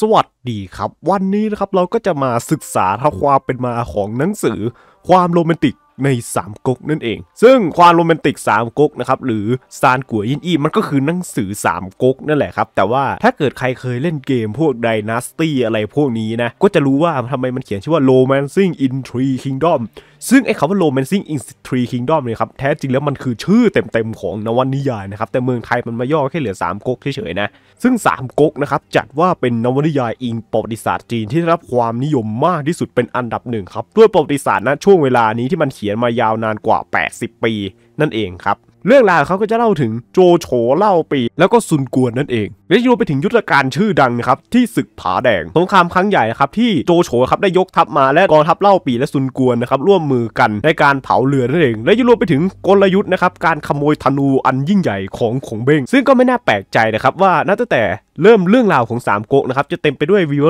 สวัสดีครับ วันนี้นะครับเราก็จะมาศึกษาท่าความเป็นมาของหนังสือความโรแมนติกในสามก๊กนั่นเอง ซึ่งความโรแมนติกสามก๊กนะครับหรือซานกัวยินอีมันก็คือหนังสือสามก๊กนั่นแหละครับ แต่ว่าถ้าเกิดใครเคยเล่นเกมพวกไดนาสตี้อะไรพวกนี้นะ ก็จะรู้ว่าทำไมมันเขียนชื่อว่า Romancing in Three Kingdom ซึ่งไอ้คำว่า Romancing in Three Kingdom เนี่ยครับแท้จริงแล้วมันคือชื่อเต็มๆ ของนวนิยายนะครับ แต่เมืองไทยมันมาย่อแค่เหลือ3ก๊กเฉยๆนะ ซึ่ง3ก๊กนะครับจัดว่าเป็นนวนิยายอิงประวัติศาสตร์จีนที่ได้รับความนิยมมากที่สุดเป็นอันดับหนึ่งครับ ด้วยประวัติศาสตร์นะช่วงเวลานี้ที่มันเขียนมายาวนานกว่า 80 ปีนั่นเองครับเรื่องราวเขาก็จะเล่าถึงโจโฉเล่าปีแล้วก็ซุนกวนนั่นเอง และรวมไปถึงยุทธการชื่อดังนะครับที่ศึกผาแดงสงครามครั้งใหญ่ครับที่โจโฉครับได้ยกทัพมาและกองทัพเล่าปีและซุนกวนนะครับร่วมมือกันในการเผาเรือนั่นเองและยังรวมไปถึงกลยุทธ์นะครับการขโมยธนูอันยิ่งใหญ่ของขงเบ้งซึ่งก็ไม่น่าแปลกใจนะครับว่านับตั้งแต่เริ่มเรื่องราวของสามกกนะครับจะเต็มไปด้วยวีว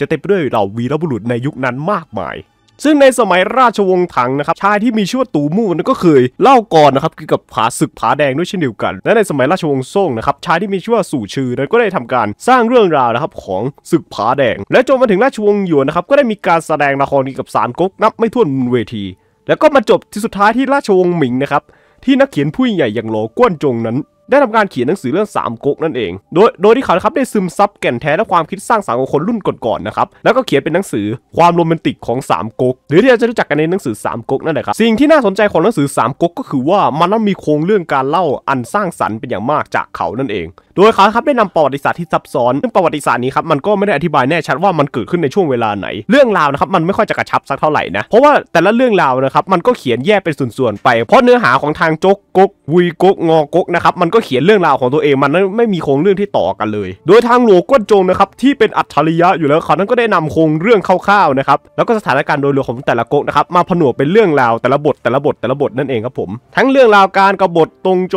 จะเต็มไปด้วยเหล่าวีรบุรุษในยุคนั้นมากมายซึ่งในสมัยราชวงศ์ถังนะครับชายที่มีชื่อว่าตูมู่นั้นก็เคยเล่าก่อนนะครับเกี่ยวกับผาศึกผาแดงด้วยเช่นเดียวกัน และในสมัยราชวงศ์ซ่งนะครับ ชายที่มีชื่อว่าสู่ชื่อนั้นก็ได้ทำการสร้างเรื่องราวนะครับของศึกผาแดง และจนมาถึงราชวงศ์หยวนนะครับ ก็ได้มีการแสดงละครเกี่ยวกับสารก๊กนับไม่ถ้วนนเวที แล้วก็มาจบที่สุดท้ายที่ราชวงศ์หมิงนะครับ ที่นักเขียนผู้ใหญ่อย่างโหลก้วนจงนั้นได้ทำการเขียนหนังสือเรื่องสามก๊กนั่นเอง โดยโดยที่เขาครับได้ซึมซับแก่นแท้และความคิดสร้างสรรค์ของคนรุ่นก่อนๆนะครับ แล้วก็เขียนเป็นหนังสือความโรแมนติกของสามก๊กหรือที่เราจะรู้จักกันในหนังสือสามก๊กนั่นแหละครับ สิ่งที่น่าสนใจของหนังสือสามก๊กก็คือว่ามันนั้นมีโครงเรื่องการเล่าอันสร้างสรรค์เป็นอย่างมากจากเขานั่นเอง โดยเขาครับได้นำประวัติศาสตร์ที่ซับซ้อนซึ่งประวัติศาสตร์นี้ครับมันก็ไม่ได้อธิบายแน่ชัดว่ามันเกิดขึ้นในช่วงเวลาไหน เรื่องราวนะครับ มันไม่ค่อยจะกระชับสักเท่าไหร่นะเพราะว่าแต่ละเรื่องราวนะครับมันก็เขียนแยกเป็นส่วนๆไป เพราะเนื้อหาของทางโจ๊กก๊กวีก๊กงอก๊กนะครับมันกก็เขียนเรื่องราวของตัวเองมันไม่มีโครงเรื่องที่ต่อกันเลย โดยทางหลวงก้นจงนะครับที่เป็นอัจฉริยะอยู่แล้วเขานั้นก็ได้นำโครงเรื่องคร่าวๆนะครับแล้วก็สถานการณ์โดยรวมของแต่ละก๊กนะครับมาผนวกเป็นเรื่องราวแต่ละบทแต่ละบทแต่ละบทนั่นเองครับผมทั้งเรื่องราวการกบฏตรงโจ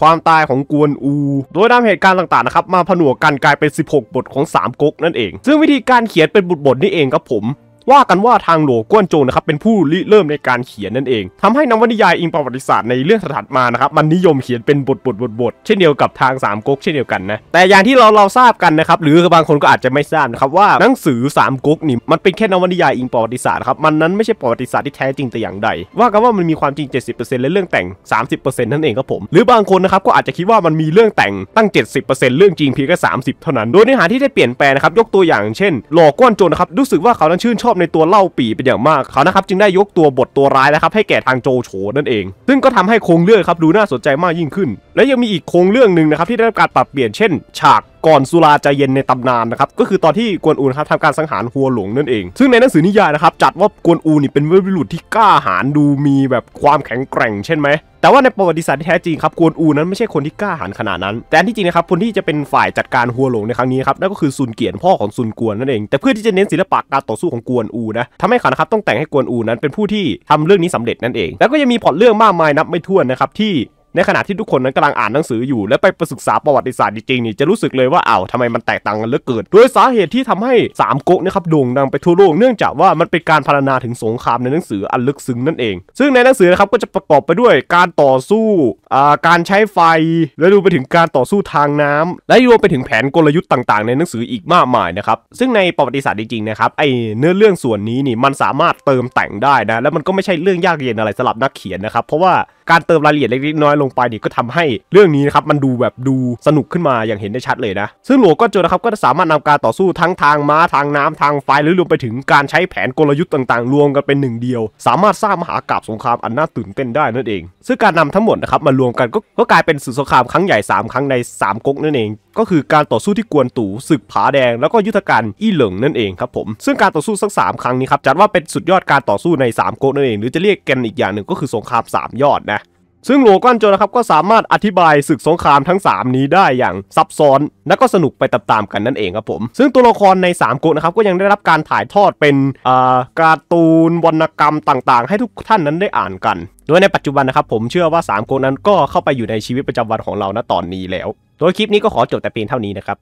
ความตายของกวนอู โดยนำเหตุการณ์ต่างๆนะครับ มาผนวกกันกลายเป็น16 บทของ3ก๊กนั่นเองซึ่งวิธีการเขียนเป็นบทบทนี่เองครับผมว่ากันว่าทางหลวงก้วนโจนะครับเป็นผู้ริเริ่มในการเขียนนั่นเอง ทำให้นวิิยายอิงประวัติศาสตร์ในเรื่องถัดมานะครับมันนิยมเขียนเป็นบทบทบทบทเช่นเดียวกับทางสามก๊กเช่นเดียวกันนะแต่อย่างที่เราเราทราบกันนะครับหรือบางคนก็อาจจะไม่ทราบนะครับว่าหนังสือสามก๊กนี่มันเป็นแค่นวิิยาย อิงประวัติศาสตร์ครับมันนั้นไม่ใช่ประวัติศาสตร์ที่แท้จริงแต่อย่างใด ว่ากันว่ามันมีความจริง 70%และเรื่องแต่ง 30%นั่นเองครับผมหรือบางคนนะครับก็อาจจะคิดว่ามันมีเรื่องแต่งตั้ง 70%เรื่องจริงเพียงแค่30เท่านั้น โดยเนื้อหาที่ได้เปลี่ยนแปลงนะครับยกตัวอย่างเช่นหลอกก้อนโจรนะครับรู้สึกว่าเขานั้นชื่นชอบในตัวเล่าปีเป็นอย่างมากเขานะครับจึงได้ยกตัวบทตัวร้ายนะครับให้แก่ทางโจโฉนั่นเอง ซึ่งก็ทำให้คงเลือดครับดูน่าสนใจมากยิ่งขึ้นและยังมีอีกโครงเรื่องหนึ่งนะครับที่ได้รับการปรับเปลี่ยนเช่น ฉากก่อนสุราจะเย็นในตำนานนะครับก็คือตอนที่กวนอูนะครับทำการสังหารหัวหลงนั่นเอง ซึ่งในหนังสือนิยายนะครับ จัดว่ากวนอูนี่เป็นวีรบุรุษที่กล้าหาญดูมีแบบความแข็งแกร่งใช่ไหม แต่ว่าในประวัติศาสตร์ที่แท้จริงครับกวนอูนั้น ไม่ใช่คนที่กล้าหาญขนาดนั้นแต่ที่จริงนะครับคนที่จะเป็นฝ่ายจัดการหัวหลงในครั้งนี้ครับนั่นก็คือซุนเกียนพ่อของซุนกวนนั่นเองแต่เพื่อที่จะเน้นศิลปะการต่อสู้ของกวนอูนะทำให้ขานะครับต้องแต่งให้กวนอู นั้นเป็นผู้ที่ทำเรื่องนี้สำเร็จนั่นเองแล้วก็ยังมีพอตเรื่องมากมายนับไม่ถ้วนนะครับที่ในขณะที่ทุกคนนั้นกำลังอ่านหนังสืออยู่ และไปประศึกษาประวัติศาสตร์จริงๆนี่จะรู้สึกเลยว่าเอ้าทำไมมันแตกต่างกันเหลือเกินโดยสาเหตุที่ทำให้3ก๊กนะครับโด่งดังไปทั่วโลกเนื่องจากว่ามันเป็นการพรรณนาถึงสงครามในหนังสืออันลึกซึ้งนั่นเอง ซึ่งในหนังสือนะครับก็จะประกอบไปด้วยการต่อสู้อ่าการใช้ไฟ และดูไปถึงการต่อสู้ทางน้ำ และรวมไปถึงแผนกลยุทธ์ต่าง ๆในหนังสืออีกมากมายนะครับ ซึ่งในประวัติศาสตร์จริงๆนะครับไอเนื้อเรื่องส่วนนี้นี่มันสามารถเติมแต่งได้นะและมันก็ไม่ใช่เรื่องยากเย็นอะไรสำหรับนักเขียนนะครับเพราะว่าการเติมรายละเอียดเล็กๆน้อยลงไปนี่ก็ทำให้ เรื่องนี้นะครับมันดูแบบดูสนุกขึ้นมาอย่างเห็นได้ชัดเลยนะ ซึ่งหลวงก็โจนะครับก็สามารถนำการต่อสู้ทั้งทางม้าทางน้ำทางไฟหรือรวมไปถึงการใช้แผนกลยุทธ์ต่างๆ รวมกันเป็นหนึ่งเดียว สามารถสร้างมหากราบสงครามอันน่าตื่นเต้นได้นั่นเอง ซึ่งการนำทั้งหมดนะครับมารวมกันก็กลายเป็นสุกสงครามครั้งใหญ่ 3 ครั้งใน3ก๊กนั่นเองก็คือการต่อสู้ที่กวนตู่ศึกผาแดงแล้วก็ยุทธการอี้เหลิงนั่นเองครับผมซึ่งการต่อสู้สักสาครั้งนี้ครับจัดว่าเป็นสุดยอดการต่อสู้ใน3ก๊กนั่นเองหรือจะเรียกกันอีกอย่างหนึ่งก็คือสงคราม 3 ยอดนะซึ่งโลกันโจนะครับก็สามารถอธิบายศึกสงครามทั้ง 3 นี้ได้อย่างซับซ้อนและก็สนุกไปตามๆกันนั่นเองครับผม ซึ่งตัวละครใน3ก๊กนะครับก็ยังได้รับการถ่ายทอดเป็นการ์ตูนวรรณกรรมต่างๆ ให้ทุกท่านนั้นได้อ่านกัน โดยในปัจจุบันนะครับผมเชื่อว่า3ก๊กนั้นก็เข้าไปอยู่ในชีวิตประจำวันของเราณตอนนี้แล้ว โดยคลิปนี้ก็ขอจบแต่เพียงเท่านี้นะครับ